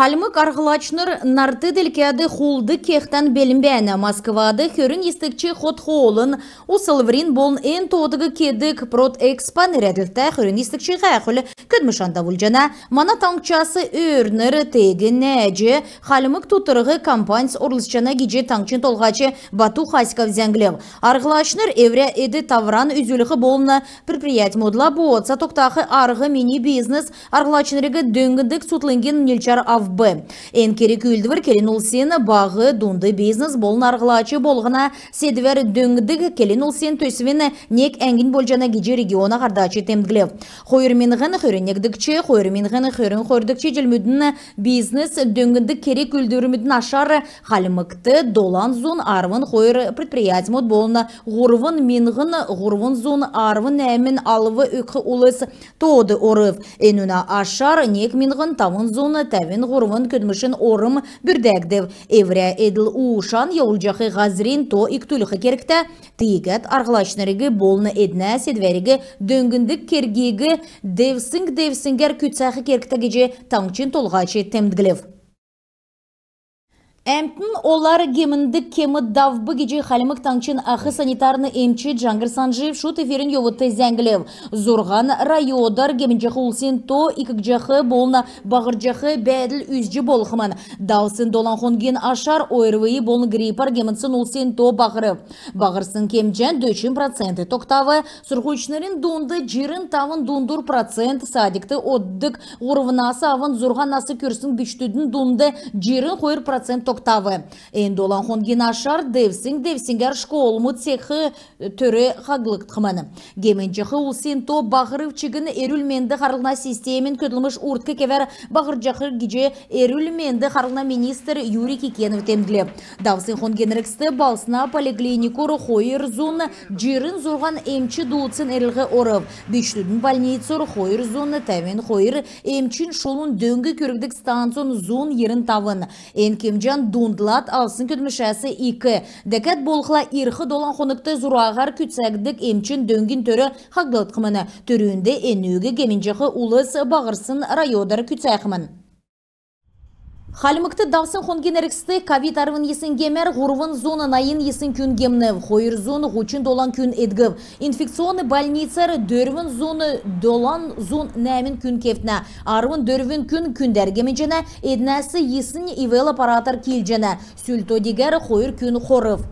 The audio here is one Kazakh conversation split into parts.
Халмы каргылачныр нарты делкәді хулды кехтан белінбәні. Москвады хөрін естікчі хот хоолын, усыл болын эн тодығы кедік прот экспан рәділті хөрін естікчі ғәқілі бұлжана. Мана таңчасы өрнір тегі нәжі, халмык тутырығы компанс орлысчана кеже таңчын толғачы Бату Хаськов зәңгілем. Арғылачныр әвре әді тавран үзіліғі болына предприят модла боца тоқтақы арғы мини бизнес арғылачнырығы дөңгіндік сутлынген нелчар б эн керек Келин келін бағы дунды бизнес бол нарғылачы болғына седвер дөңдіг келін Улсен сен нек әңгін болжана гиджи региона қардачы темдглев хойырменғын хөренегдікче хойырменғын хөрін хөрдікчі жілмүдіні бизнес дөңдік керек үлдвірмүдін ашары қалымықты долан зун арвын хойыр предприятим мод болына ғұрвын менғын ғұрвын зун арвын әмін алывы үкі улыс тоды орыв энуна ашар нек менғын тавын зуны тәвін урмын көдмішін орым бүрдәгдев. Евря эдл Уушан яулжақы ғазрин то иктуліхі керікті тегет арғылашнырығы болны едіна седверігі дөңгіндік кергегі девсінг девсінгер күтсақы же таңчын толғачы темдгілев. Әмтін олар гемінді кемі давбы геже халімік таңчын ақы санитарны эмчи Джангыр Санжиев шут эфирін еуітті зәңгілев. Зорған райодар гемінжі то икік жақы болна бағыр жақы бәділ үзжі болғымын. Даусын долан ашар ойрвайы болны грипар гемінсін ұлсын то бағыры. Бағырсын кемжен проценты тоқтавы, сұрғучнерін дунды жирін тавын дундур процент садикты оддық, орвынасы авын зорған асы көрсін бүштудің дунды жирін қойыр процент токтавы энди улан гинашар девсин девсингер школму цехы төрө хаглык хыманы улсин то багырыв чигин эрүлменди харылна системин көдүлмүш уртка кевер багыржахы гиже эрүлменди харылна министр юрий кикенов темдиле давсын балсына балсна поликлиникур хойыр зун жирин зурган эмчи дууцин эрилге оров бичлүдүн больницур хойыр зун тәмен хойыр эмчин шолун дөңгү көрүгдик станцион зун ерин тавын энкемжан аян дундлат алсын күтмішәсі 2. Дәкәт болғыла ирхы долан қонықты зұрағар күтсәгдік емчін дөңгін төрі хақдылыт қымыны. энүгі әнугі улыс бағырсын райодар күтсәқымын. Халмыкты давсын хонген эрексты ковид арвын есенгемер ғурвын зоны найын есін күн гемнев, хойыр зоны ғучын долан күн әдгіп. Инфекционы больницары дөрвін зоны долан зон нәмін күн кефтіне. Арвын дөрвін күн дәргемін жіне, әднәсі есін ивел аппаратор кел және, сүлтодегәрі хойыр күн хорыв.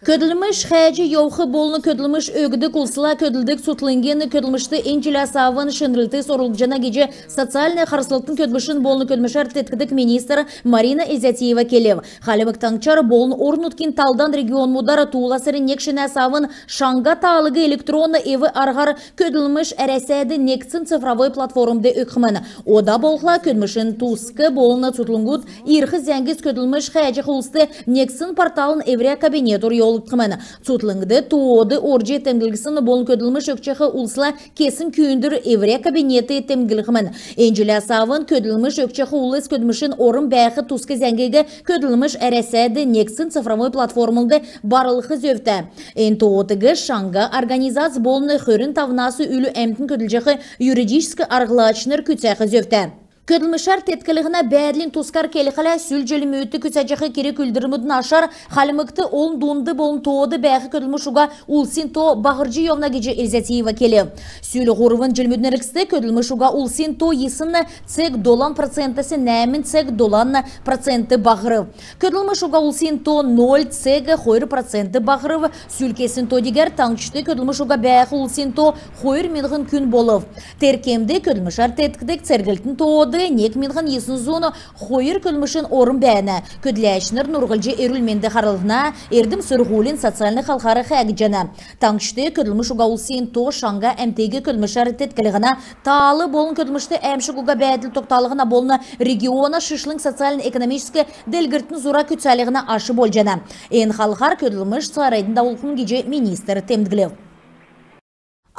Көділміш хәжі еуқы болны көділміш өгіді құлсыла көділдік сұтлынгені көділмішті енчілі асавын шынрылты сорылып жана кеже социальный қарсылықтың көділмішін болны көділмішар теткідік министр Марина Изятиева келев. Халимык таңчар болны орнуткен талдан регион мудара туыласыры некшіні асавын шанға таалығы электронны еві аргар көділміш әрәсәді некцин цифровой платформды өкімін. Ода болқла көділмішін туысқы болны сұтлынгуд ирхі зәңгіз көділміш хәжі құлсты некцин порталын евре кабинет болуп кымана цутлыңды туоды орже темдилгисын болын көділмі шөкчехы улсла кесім күйіндір евре кабинеті темгіл кымана энжиля савын көділмі шөкчехы ұлыс көдімішін орын бәйхі тускі зәңгегі көділміш әресәді нексін цифровой платформылды барылықы зөвті эн тоотыгы шанга организаз болны хөрін тавнасы үлі әмтін көділжехы юридическі арғылачныр күтсәхі зөвті Кыдылмышар теткілігіна бәрлин тускар келіқілі сүлжелімі өтті күсі жақы керек үлдірімудің ашар, қалымықты олын дуынды болын тоғыды бәғі кыдылмышуға улсин то бағыржы евна кеже Эльзатиева келі. Сүлі ғорывын жылмөдін әріксті кыдылмышуға улсин то есінні цек долан процентісі нәмін цек доланны проценті бағыры. Кыдылмышуға улсин то 0 цегі хойры проценті бағыры, сүлкесін то дегер таңчышты кыдылмышуға бәғі улсин то хойыр менғын күн болып. Теркемді кыдылмышар теткідік цергілтін тоғыды нек минхан есін зуны қойыр күлмішін орын бәні. Көдләшінір Нұрғылжы ерілменді қарылына ердім сүрғулин социальны қалқары қәгі жана. Таңшты күлміш ұғауылсен то шанға әмтегі күлміш әртеткілігіна талы болын күлмішті әмші құға бәділ тоқталығына болына региона шышлың социалын-экономическі дәлгіртін зұра күтсәлігіна ашы бол жана. Ен қалқар күлміш сарайдың кеже министр темдгілеу.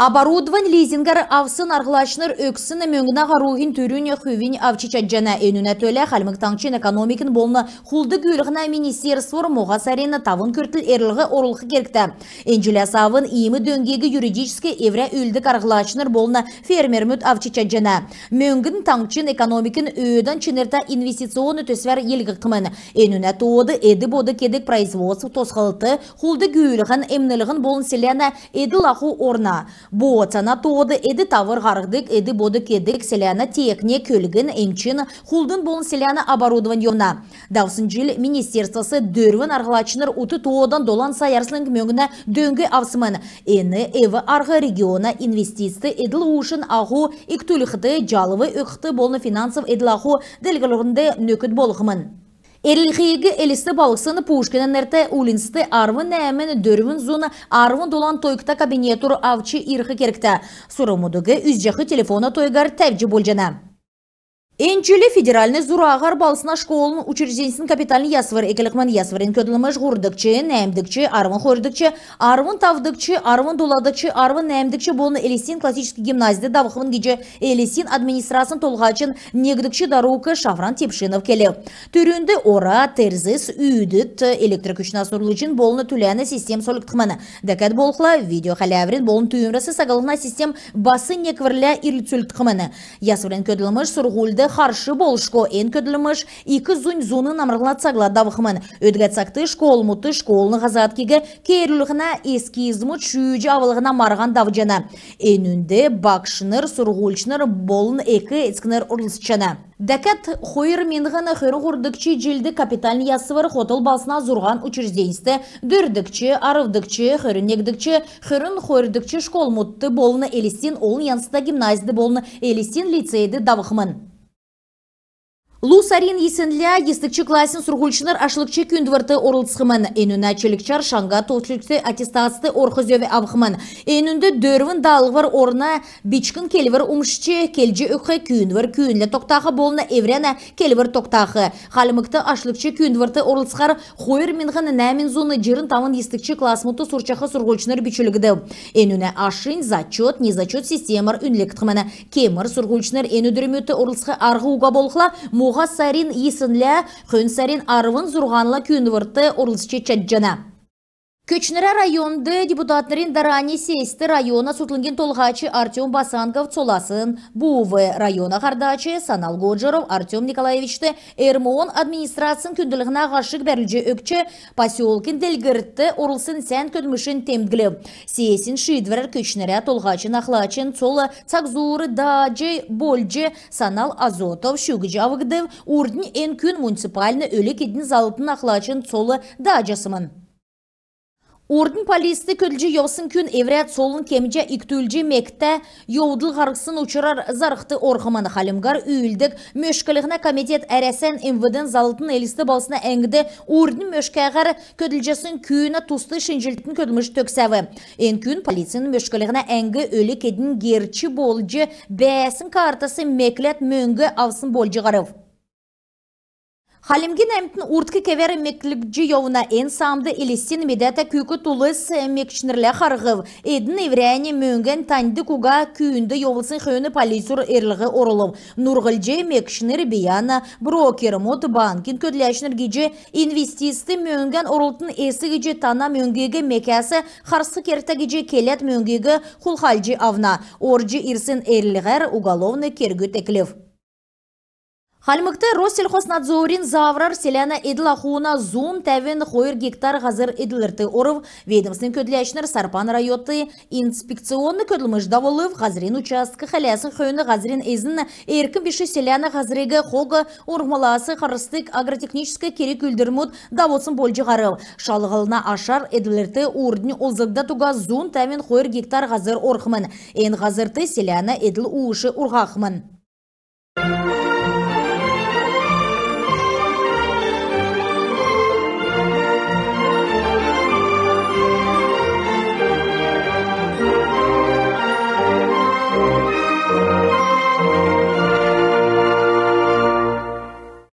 Оборудован лизингар авсын арғылашныр өксіні мөңгіна ғаруғын түріне хүйвін авчичаджана өніне төлі қалмықтанчын экономикін болны хулды күйлігіна министерствор мұғасарені тавын күртіл ерліғы орылқы керікті. Энджіля савын иімі дөңгегі юридическі евре үлдік арғылашныр болны фермер мүт авчичаджана. Мөңгін таңчын экономикін өйден чынырта инвестиционы төсвер елгі қымын. Эніне тоды әді боды кедік производство тосқылты хулды күйлігін әмнілігін болын селена әді лақу орна. Боцана тоды эди тавыр гаргдык, эди боды кедік селяна текне көлгін эмчин хулдын болын селяна оборудован йона. Давсын жил министерствосы дөрвін арғылачыныр уты тодан долан саярсының мөңіне дөңгі авсымын. Эны эві арғы региона инвестисты эділ ұшын ағу иктүліхті жалывы өқті болны финансов эділ ағу дәлгілігінде нөкіт болғымын. Эрлихиги элисте балықсыны Пушкинен әрті улинсты арвын әмен дөрвін зуны арвын долан тойкта кабинетур авчы ирхы керекті. Сурымудығы үзжақы телефона тойгар тәвчі болжана. Энчили федеральный зурағар балысына школын учрежденсін капитальный ясвыр, екілікмін ясвырын көділіміш ғұрдықчы, нәмдікчі, арвын хордықчы, арвын тавдықчы, арвын дуладықчы, арвын нәмдікчі болны Элесин классический гимназиды давықын кеже Элесин администрациян толғачын негдікчі даруқы Шафран Тепшинов келі. Түрінді ора, терзіс, үйдіт, электрик үшін асырылы үшін болны түләні систем солықтықманы. Дәкәт болқыла видео халяврет болын түйімресі сағалығына систем басы неквірлі ирліцөліктіқыманы. Ясвырын көділіміш сұрғулды Харшы болышко ен көділіміш, екі зун зуны намырғылатсағла давықымын. Өдгәтсақты школмуты школны ғазаткегі кейірліғына эскизму чүйі авылығына марған давжана. Энінде бақшыныр, сұрғулшыныр болын екі эскінір ұрлысчана. Дәкәт хойыр менғіні қыры құрдықчы жилді капитальны ясывыр қотыл басына зұрған үчірзейісті, дүрдікчі, арывдікчі, хырынекдікчі, қырын қойырдікчі школ мұтты болыны Элистин олын янсыда гимназиды болыны Элистин лицейді давықымын. Лусарин есінлі естікчі классын сұрғылшыныр ашылықчы күндвірті орылдысқымын. Энүні әчелікчар шанға тоқтіліксі аттестатысты орқызөве абқымын. Энүнді дөрвін далғыр орна бичкін келвір умшчы келжі үқі күндвір күнлі тоқтағы болына еврені келвір тоқтағы. Халымықты ашылықчы күндвірті орылдысқар хойыр минғын нәмін зоны жерін тамын естікчі классмыты сұрчақы сургулчыныр бичілігіді. Энүні ашын зачет, незачет системар үнліктіқміні. Кемір сұрғылшыныр энүдіріметі орылдысқы арғы ұға болқыла оға сәрін есінлі, күн сәрін арвын зұрғанлы күнвірті орылсче чаджана көчнере районды депутатнырын дарани сесті района сутлынгин толғачы Артем Басанков цоласын, Буве района қардачы Санал Годжаров Артем Николаевичті Эрмон администрациян күнділігіна ғашық бәрілже өкчі пасеолкин делгіртті орылсын сән көдмішін темдгілі. Сесін шидвер көчнара толғачы нақлачын цолы цакзуры Даджи, Больджи, Санал Азотов шүгіжі авығдыв ен күн муниципальны өлі залтын нақлачын Цола даджасымын. Ордын полисті күлжі еусын күн еврят солын кемже иктүлжі мекті еудыл ғарғысын ұчырар зарықты орғыманы қалымғар үйілдік мөшкілігіне комитет әрәсен МВДін залытын елісті балсына әңгіді ордын мөшкәғар көділжесін тусты тұсты шинжілтін көділміш төксәві. Ен күн полицияның мөшкілігіне әңгі өлі кедін герчі болжы бәсін картасы меклет мөңгі алсын болжы Халимгин әмтін уртқы кевері меклікджі яуна ән самды елестен медәті күйкі тулы мекшінерлі қарғыв. Эдін еврәне мөңген танды куга күйінді яулысын хүйіні полицур ерлігі орылым. Нұрғылджі бияна брокер мод банкин көдләшінер геже инвестисті мөңген орылтын тана мөңгегі мекәсі қарсы керті геже келет мөңгегі хулхалджі авна. Орджи ирсін ерлігер уголовны кергү теклев. Халмыкты Россельхознадзорин заврар селяна идлахуна зум тәвен қойыр гектар ғазыр идлерті орыв ведомствен көдлячнер Сарпан райоты инспекционны көдлмыш даволыв ғазрин участка халясы хойны ғазрин изін еркі біші селяна ғазрегі хога орхмаласы харыстык агротехнической керек үлдірмуд давотсын болжы ғарыл. Шалғылына ашар идлерті ордын олзыбда туға зум тәвен қойыр гектар ғазыр орхмын. Эн ғазырты селяна идл уышы урғақмын.